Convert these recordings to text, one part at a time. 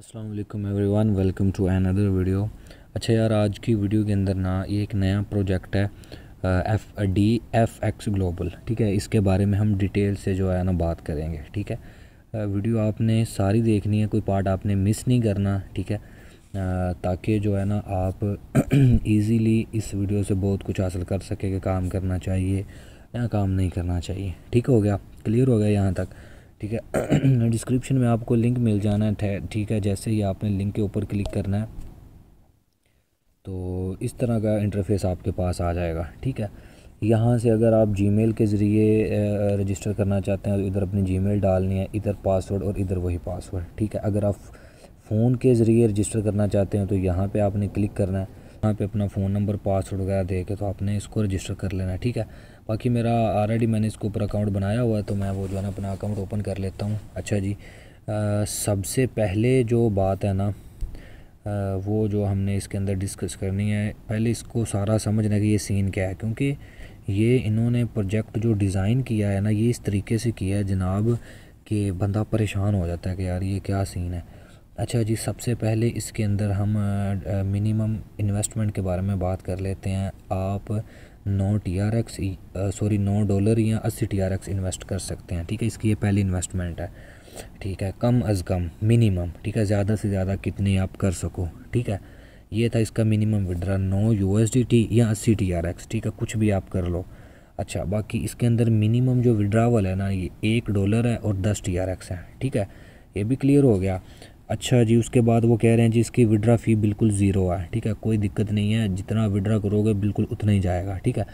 असलम वन welcome to another video अच्छा यार आज की वीडियो के अंदर ना ये एक नया प्रोजेक्ट है F D F X global ठीक है इसके बारे में हम डिटेल से जो है ना बात करेंगे ठीक है वीडियो uh, आपने सारी देखनी है कोई पार्ट आपने मिस नहीं करना ठीक है uh, ताकि जो है ना आप इजीली इस वीडियो से बहुत कुछ हासिल कर सके कि काम करना चाहिए या काम नहीं करना चाहिए ठीक हो गया क्लियर हो गया यहाँ तक ठीक है डिस्क्रिप्शन में आपको लिंक मिल जाना है ठीक है जैसे ही आपने लिंक के ऊपर क्लिक करना है तो इस तरह का इंटरफेस आपके पास आ जाएगा ठीक है यहाँ से अगर आप जीमेल के ज़रिए रजिस्टर करना चाहते हैं तो इधर अपनी जीमेल डालनी है इधर पासवर्ड और इधर वही पासवर्ड ठीक है अगर आप फ़ोन के ज़रिए रजिस्टर करना चाहते हैं तो यहाँ पे आपने क्लिक करना है यहाँ पे अपना फ़ोन नंबर पासवर्ड वगैरह दे के तो आपने इसको रजिस्टर कर लेना है ठीक है बाकी मेरा ऑलरेडी मैंने इसके ऊपर अकाउंट बनाया हुआ है तो मैं वो जो है ना अपना अकाउंट ओपन कर लेता हूँ अच्छा जी सबसे पहले जो बात है ना आ, वो जो हमने इसके अंदर डिस्कस करनी है पहले इसको सारा समझना कि ये सीन क्या है क्योंकि ये इन्होंने प्रोजेक्ट जो डिज़ाइन किया है ना ये इस तरीके से किया है जनाब कि बंदा परेशान हो जाता है कि यार ये क्या सीन है अच्छा जी सबसे पहले इसके अंदर हम मिनिमम इन्वेस्टमेंट के बारे में बात कर लेते हैं आप नौ टी आर एक्स सॉरी नौ डॉलर या अस्सी टी आर एक्स इन्वेस्ट कर सकते हैं ठीक है इसकी ये पहली इन्वेस्टमेंट है ठीक है कम अज़ कम मिनिमम ठीक है ज़्यादा से ज़्यादा कितने आप कर सको ठीक है ये था इसका मिनिमम विड्रा नौ यू एस डी टी या अस्सी टी आर एक्स ठीक है कुछ भी आप कर लो अच्छा बाकी इसके अंदर मिनिमम जो विड्रावल है ना ये एक डॉलर है और दस टी आर एक्स है ठीक है ये भी क्लियर हो गया अच्छा जी उसके बाद वो कह रहे हैं जी इसकी विड्रा फ़ी बिल्कुल ज़ीरो है ठीक है कोई दिक्कत नहीं है जितना विड्रा करोगे बिल्कुल उतना ही जाएगा ठीक है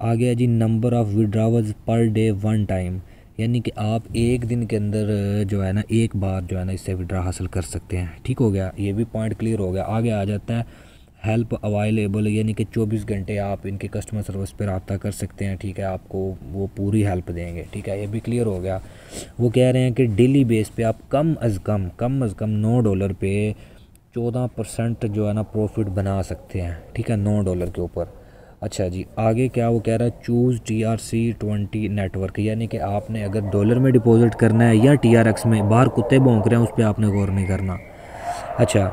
आ गया जी number of विड्रावल्स per day one time यानी कि आप एक दिन के अंदर जो है ना एक बार जो है ना इससे विड्रा हासिल कर सकते हैं ठीक हो गया ये भी पॉइंट क्लियर हो गया आगे आ जाता है हेल्प अवेलेबल यानी कि 24 घंटे आप इनके कस्टमर सर्विस पर रबा कर सकते हैं ठीक है आपको वो पूरी हेल्प देंगे ठीक है ये भी क्लियर हो गया वो कह रहे हैं कि डेली बेस पे आप कम अज़ कम कम अज़ कम नौ डॉलर पे चौदह परसेंट जो है ना प्रॉफिट बना सकते हैं ठीक है नौ डॉलर के ऊपर अच्छा जी आगे क्या वो कह रहा है choose T R C twenty network यानी कि आपने अगर डॉलर में डिपॉजिट करना है या टी आर एक्स में बाहर कुत्ते भोंक रहे हैं उस पर आपने गौर नहीं करना अच्छा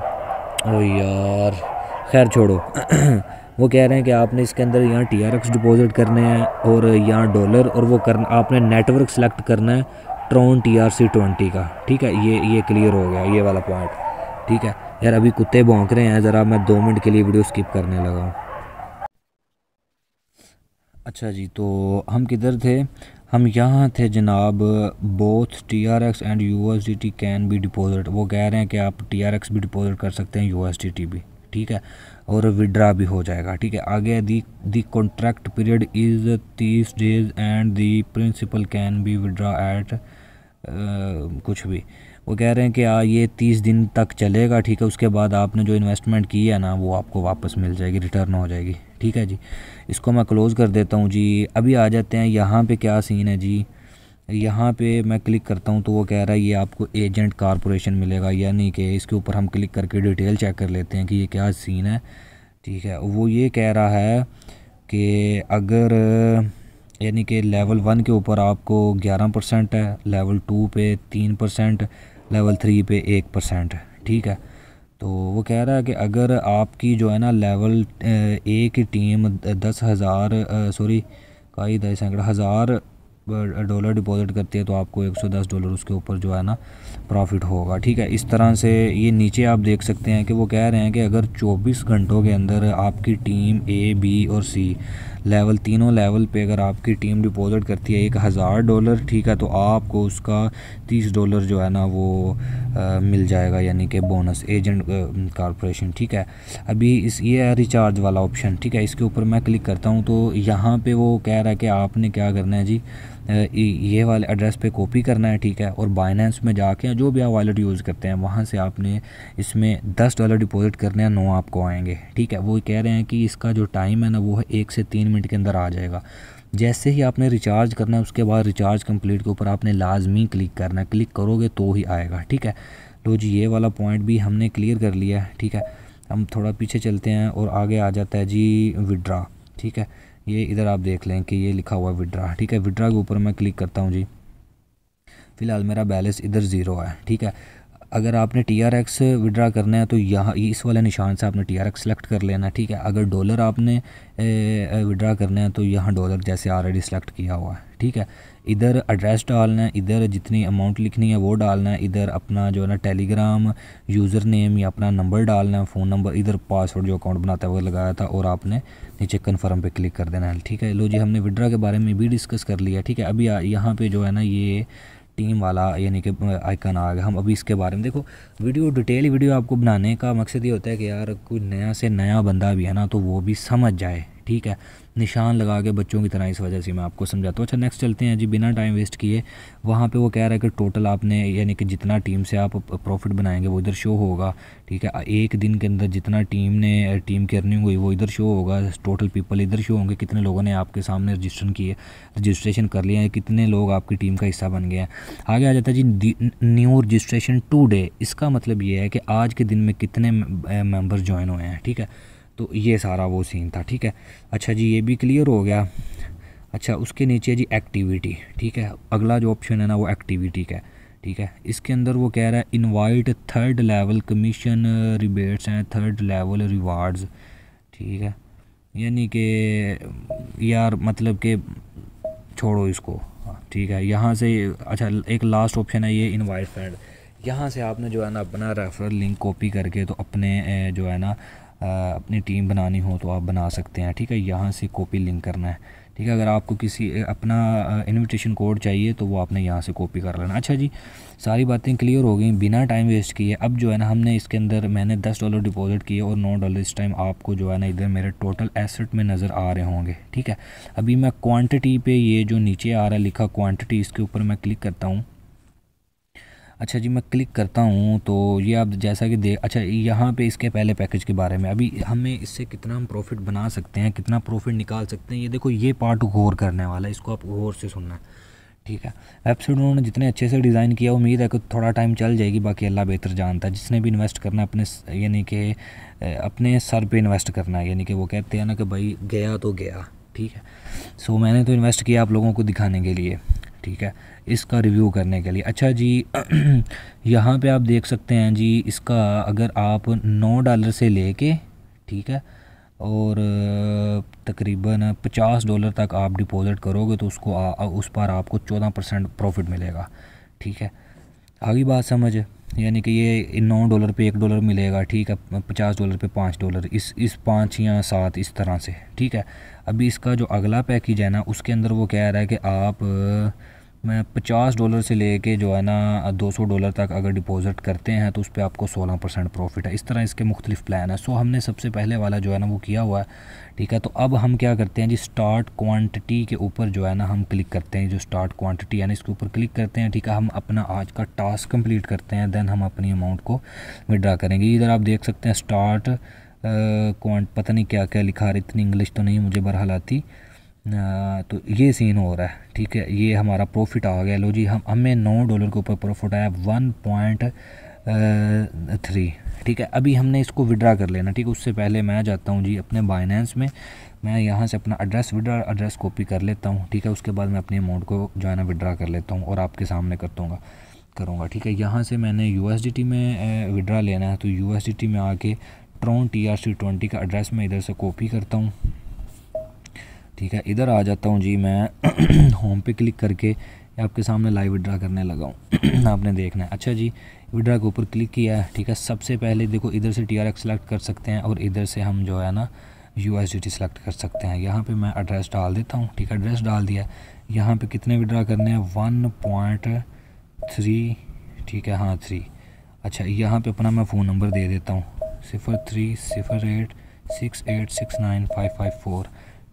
ओ यार खैर छोड़ो वो कह रहे हैं कि आपने इसके अंदर यहाँ टी आर एक्स डिपॉजिट करने हैं और यहाँ डॉलर और वो कर आपने नेटवर्क सेलेक्ट करना है Tron T R C twenty का ठीक है ये ये क्लियर हो गया ये वाला पॉइंट ठीक है यार अभी कुत्ते भौंक रहे हैं ज़रा मैं दो मिनट के लिए वीडियो स्किप करने लगा हूँ अच्छा जी तो हम किधर थे हम यहाँ थे जनाब both T R X and U S D T can भी डिपोज़िट वो कह रहे हैं कि आप टी आर एक्स भी डिपोज़िट कर सकते हैं यू एस डी टी भी ठीक है और विड्रा भी हो जाएगा ठीक है आगे the the contract period is तीस days and the principal can be withdraw at कुछ भी वो कह रहे हैं कि आ, ये तीस दिन तक चलेगा ठीक है उसके बाद आपने जो इन्वेस्टमेंट की है ना वो आपको वापस मिल जाएगी रिटर्न हो जाएगी ठीक है जी इसको मैं क्लोज़ कर देता हूँ जी अभी आ जाते हैं यहाँ पे क्या सीन है जी यहाँ पे मैं क्लिक करता हूँ तो वो कह रहा है ये आपको एजेंट कॉरपोरेशन मिलेगा यानी कि इसके ऊपर हम क्लिक करके डिटेल चेक कर लेते हैं कि ये क्या सीन है ठीक है वो ये कह रहा है कि अगर यानी कि लेवल वन के ऊपर आपको ग्यारह परसेंट है लेवल टू पे तीन परसेंट लेवल थ्री पे एक परसेंट है ठीक है तो वो कह रहा है कि अगर आपकी जो है ना लेवल ए की टीम दस हज़ार सॉरी ही दस हज़ार डॉलर डिपॉजिट करते हैं तो आपको 110 डॉलर उसके ऊपर जो है ना प्रॉफिट होगा ठीक है इस तरह से ये नीचे आप देख सकते हैं कि वो कह रहे हैं कि अगर 24 घंटों के अंदर आपकी टीम ए बी और सी लेवल तीनों लेवल पे अगर आपकी टीम डिपॉजिट करती है एक हज़ार डॉलर ठीक है तो आपको उसका तीस डॉलर जो है ना वो मिल जाएगा यानी कि बोनस एजेंट कॉरपोरेशन ठीक है अभी इस ये है रिचार्ज वाला ऑप्शन ठीक है इसके ऊपर मैं क्लिक करता हूँ तो यहाँ पे वो कह रहा है कि आपने क्या करना है जी ये वाले एड्रेस पे कॉपी करना है ठीक है और बाइनेंस में जाके जो भी आप वॉलेट यूज़ करते हैं वहाँ से आपने इसमें दस डॉलर डिपॉजिट करने हैं नौ आपको आएंगे ठीक है वो कह रहे हैं कि इसका जो टाइम है ना वो है एक से तीन मिनट के अंदर आ जाएगा जैसे ही आपने रिचार्ज करना है उसके बाद रिचार्ज कंप्लीट के ऊपर आपने लाजमी क्लिक करना है क्लिक करोगे तो ही आएगा ठीक है लो जी ये वाला पॉइंट भी हमने क्लियर कर लिया है ठीक है हम थोड़ा पीछे चलते हैं और आगे आ जाता है जी विड्रा ठीक है ये इधर आप देख लें कि ये लिखा हुआ है विड्रा ठीक है विड्रा के ऊपर मैं क्लिक करता हूँ जी फ़िलहाल मेरा बैलेंस इधर ज़ीरो है ठीक है अगर आपने टी आर एक्स विड्रा करना है तो यहाँ इस वाले निशान से आपने टी आर एक्स सेलेक्ट कर लेना ठीक है अगर डॉलर आपने विड्रा करना है तो यहाँ डॉलर जैसे ऑलरेडी सेलेक्ट किया हुआ है ठीक है इधर एड्रेस डालना है इधर जितनी अमाउंट लिखनी है वो डालना है इधर अपना जो है ना टेलीग्राम यूज़र नेम या अपना नंबर डालना है फ़ोन नंबर इधर पासवर्ड जो अकाउंट बनाता है वो लगाया था और आपने नीचे कन्फर्म पे क्लिक कर देना है ठीक है लो जी हमने विड्रा के बारे में भी डिस्कस कर लिया ठीक है अभी यहाँ पर जो है ना ये टीम वाला यानी कि आइकन आ गया हम अभी इसके बारे में देखो वीडियो डिटेल वीडियो आपको बनाने का मकसद ये होता है कि यार कोई नया से नया बंदा भी है ना तो वो भी समझ जाए ठीक है निशान लगा के बच्चों की तरह इस वजह से मैं आपको समझाता हूँ अच्छा नेक्स्ट चलते हैं जी बिना टाइम वेस्ट किए वहाँ पे वो कह रहा है कि टोटल आपने यानी कि जितना टीम से आप प्रॉफिट बनाएंगे वो इधर शो होगा ठीक है एक दिन के अंदर जितना टीम ने टीम की अर्निंग हुई वो इधर शो होगा टोटल पीपल इधर शो होंगे कितने लोगों ने आपके सामने रजिस्ट्रेशन किए रजिस्ट्रेशन कर लिया है कितने लोग आपकी टीम का हिस्सा बन गए हैं आगे आ जाता है जी न्यू रजिस्ट्रेशन टू डे इसका मतलब ये है कि आज के दिन में कितने मेम्बर ज्वाइन हुए हैं ठीक है तो ये सारा वो सीन था ठीक है अच्छा जी ये भी क्लियर हो गया अच्छा उसके नीचे जी एक्टिविटी ठीक है अगला जो ऑप्शन है ना वो एक्टिविटी का है ठीक है इसके अंदर वो कह रहा है invite third level commission rebates हैं थर्ड लेवल रिवार्ड्स ठीक है यानी कि यार मतलब कि छोड़ो इसको हाँ, ठीक है यहाँ से अच्छा एक लास्ट ऑप्शन है ये इनवाइट फ्रेंड यहाँ से आपने जो है ना अपना रेफरल लिंक कॉपी करके तो अपने जो है ना अपनी टीम बनानी हो तो आप बना सकते हैं ठीक है यहाँ से कॉपी लिंक करना है ठीक है अगर आपको किसी अपना इनविटेशन कोड चाहिए तो वो आपने यहाँ से कॉपी कर लेना अच्छा जी सारी बातें क्लियर हो गई बिना टाइम वेस्ट किए अब जो है ना हमने इसके अंदर मैंने दस डॉलर डिपॉजिट किए और नौ डॉलर इस टाइम आपको जो है ना इधर मेरे टोटल एसेट में नज़र आ रहे होंगे ठीक है अभी मैं क्वान्टिटी पर ये जो नीचे आ रहा है लिखा क्वान्टिटी इसके ऊपर मैं क्लिक करता हूँ अच्छा जी मैं क्लिक करता हूँ तो ये आप जैसा कि देख अच्छा यहाँ पे इसके पहले पैकेज के बारे में अभी हमें इससे कितना हम प्रॉफिट बना सकते हैं कितना प्रॉफिट निकाल सकते हैं ये देखो ये पार्ट गौर करने वाला है इसको आप गौर से सुनना है ठीक है वेबसाइट उन्होंने जितने अच्छे से डिज़ाइन किया उम्मीद है कि थोड़ा टाइम चल जाएगी बाकी अल्लाह बेहतर जानता है जिसने भी इन्वेस्ट करना अपने यानी कि अपने सर पर इन्वेस्ट करना है यानी कि वो कहते हैं ना कि भाई गया तो गया ठीक है सो मैंने तो इन्वेस्ट किया आप लोगों को दिखाने के लिए ठीक है इसका रिव्यू करने के लिए अच्छा जी यहाँ पे आप देख सकते हैं जी इसका अगर आप नौ डॉलर से ले के ठीक है और तकरीबन पचास डॉलर तक आप डिपॉज़िट करोगे तो उसको आ, उस पर आपको चौदह परसेंट प्रॉफिट मिलेगा ठीक है आगे बात समझ यानी कि ये नौ डॉलर पे एक डॉलर मिलेगा ठीक है पचास डॉलर पे पाँच डॉलर इस इस पाँच या सात इस तरह से ठीक है अभी इसका जो अगला पैकेज है ना उसके अंदर वो कह रहा है कि आप मैं पचास डॉलर से लेके जो है ना दो सौ डॉलर तक अगर डिपॉजिट करते हैं तो उस पर आपको सोलह परसेंट प्रॉफिट है इस तरह इसके मुख्तलिफ प्लान है सो हमने सबसे पहले वाला जो है ना वो किया हुआ है ठीक है तो अब हम क्या करते हैं जी स्टार्ट क्वांटिटी के ऊपर जो है ना हम क्लिक करते हैं जो स्टार्ट क्वान्टिटी है ना इसके ऊपर क्लिक करते हैं ठीक है हम अपना आज का टास्क कम्प्लीट करते हैं देन हम अपनी अमाउंट को विड्रा करेंगे इधर आप देख सकते हैं स्टार्ट क्वान पता नहीं क्या क्या लिखा रहा इतनी इंग्लिश तो नहीं मुझे बरहाल आती तो ये सीन हो रहा है ठीक है ये हमारा प्रॉफिट आ गया लो जी हम हमें नौ डॉलर के ऊपर प्रॉफिट आया वन पॉइंट थ्री ठीक है अभी हमने इसको विड्रा कर लेना ठीक है उससे पहले मैं जाता हूँ जी अपने बाइनेंस में मैं यहाँ से अपना एड्रेस विड्रा एड्रेस कॉपी कर लेता हूँ ठीक है उसके बाद मैं अपने अमाउंट को जो है ना विड्रा कर लेता हूँ और आपके सामने कर दूँगा करूँगा ठीक है यहाँ से मैंने यू में विड्रा लेना है तो यू में आके Tron T R C twenty का एड्रेस मैं इधर से कॉपी करता हूँ ठीक है इधर आ जाता हूँ जी मैं होम पे क्लिक करके आपके सामने लाइव विड्रा करने लगा हूँ आपने देखना है अच्छा जी विड्रा के ऊपर क्लिक किया है ठीक है सबसे पहले देखो इधर से टी आर एक्स सेलेक्ट कर सकते हैं और इधर से हम जो है ना यू एस डी सेलेक्ट कर सकते हैं यहाँ पे मैं एड्रेस डाल देता हूँ ठीक है एड्रेस डाल दिया यहाँ पे कितने विड्रा करने हैं वन पॉइंट थ्री ठीक है हाँ थ्री अच्छा यहाँ पे अपना मैं फ़ोन नंबर दे देता हूँ सिफ़र थ्री सिफ़र eight six eight six nine five five four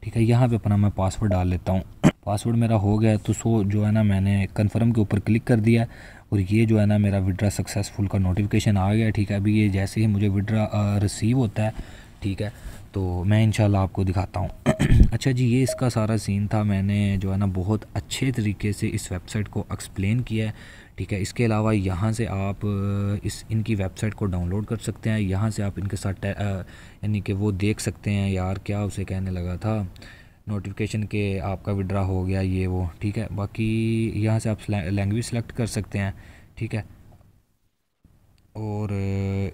ठीक है यहाँ पे अपना मैं पासवर्ड डाल लेता हूँ पासवर्ड मेरा हो गया तो सो जो है ना मैंने कन्फर्म के ऊपर क्लिक कर दिया और ये जो है ना मेरा विड्रा सक्सेसफुल का नोटिफिकेशन आ गया ठीक है अभी ये जैसे ही मुझे विड्रा रिसीव होता है ठीक है तो मैं इन आपको दिखाता हूँ अच्छा जी ये इसका सारा सीन था मैंने जो है ना बहुत अच्छे तरीके से इस वेबसाइट को एक्सप्लेन किया है ठीक है इसके अलावा यहाँ से आप इस इनकी वेबसाइट को डाउनलोड कर सकते हैं यहाँ से आप इनके साथ यानी कि वो देख सकते हैं यार क्या उसे कहने लगा था नोटिफिकेशन के आपका विड्रा हो गया ये वो ठीक है बाकी यहाँ से आप लैंग्वेज सेलेक्ट कर सकते हैं ठीक है और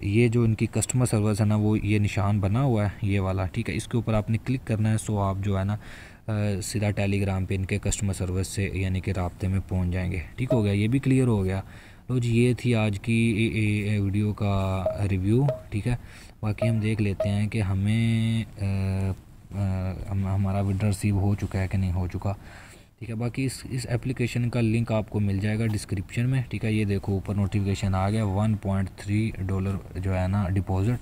ये जो इनकी कस्टमर सर्विस है ना वो ये निशान बना हुआ है ये वाला ठीक है इसके ऊपर आपने क्लिक करना है सो आप जो है ना सीधा टेलीग्राम पे इनके कस्टमर सर्विस से यानी कि रबते में पहुंच जाएंगे ठीक हो गया ये भी क्लियर हो गया तो जी ये थी आज की ए, ए, ए, वीडियो का रिव्यू ठीक है बाकी हम देख लेते हैं कि हमें आ, आ, हम, हमारा विड्रा रिसीव हो चुका है कि नहीं हो चुका ठीक है बाकी इस इस एप्लीकेशन का लिंक आपको मिल जाएगा डिस्क्रिप्शन में ठीक है ये देखो ऊपर नोटिफिकेशन आ गया वन पॉइंट थ्री डॉलर जो है ना डिपॉज़िट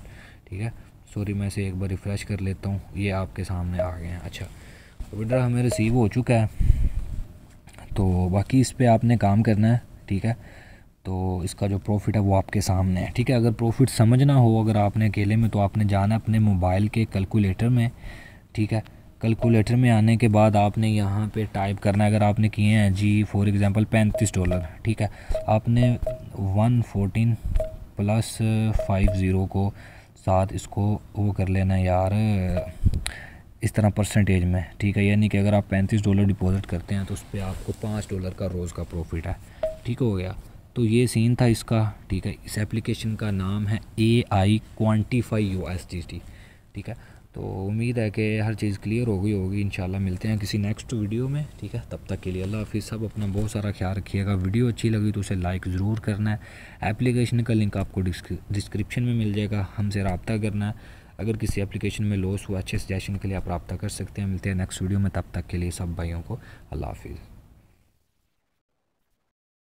ठीक है सॉरी मैं इसे एक बार रिफ़्रेश कर लेता हूँ ये आपके सामने आ गए हैं अच्छा विड्रा तो हमें रिसीव हो चुका है तो बाकी इस पर आपने काम करना है ठीक है तो इसका जो प्रॉफिट है वो आपके सामने है ठीक है अगर प्रॉफिट समझना हो अगर आपने अकेले में तो आपने जाना अपने मोबाइल के कैलकुलेटर में ठीक है कैलकुलेटर में आने के बाद आपने यहाँ पे टाइप करना है अगर आपने किए हैं जी फॉर एग्ज़ाम्पल पैंतीस डॉलर ठीक है आपने one fourteen plus five zero को साथ इसको वो कर लेना यार इस तरह परसेंटेज में ठीक है यानी कि अगर आप पैंतीस डॉलर डिपॉजिट करते हैं तो उस पर आपको पाँच डॉलर का रोज़ का प्रॉफिट है ठीक हो गया तो ये सीन था इसका ठीक है इस एप्लीकेशन का नाम है A I quantify U S T ठीक है तो उम्मीद है कि हर चीज़ क्लियर हो गई होगी इंशाल्लाह मिलते हैं किसी नेक्स्ट वीडियो में ठीक है तब तक के लिए अल्लाह हाफिज़ सब अपना बहुत सारा ख्याल रखिएगा वीडियो अच्छी लगी तो उसे लाइक ज़रूर करना है एप्लीकेशन का लिंक आपको डिस्क्रिप्शन में मिल जाएगा हमसे रबता करना है अगर किसी एप्लीकेशन में लॉस हुआ अच्छे सजेशन के लिए आप रबा कर सकते हैं मिलते हैं नेक्स्ट वीडियो में तब तक के लिए सब भाइयों को अल्लाह हाफिज़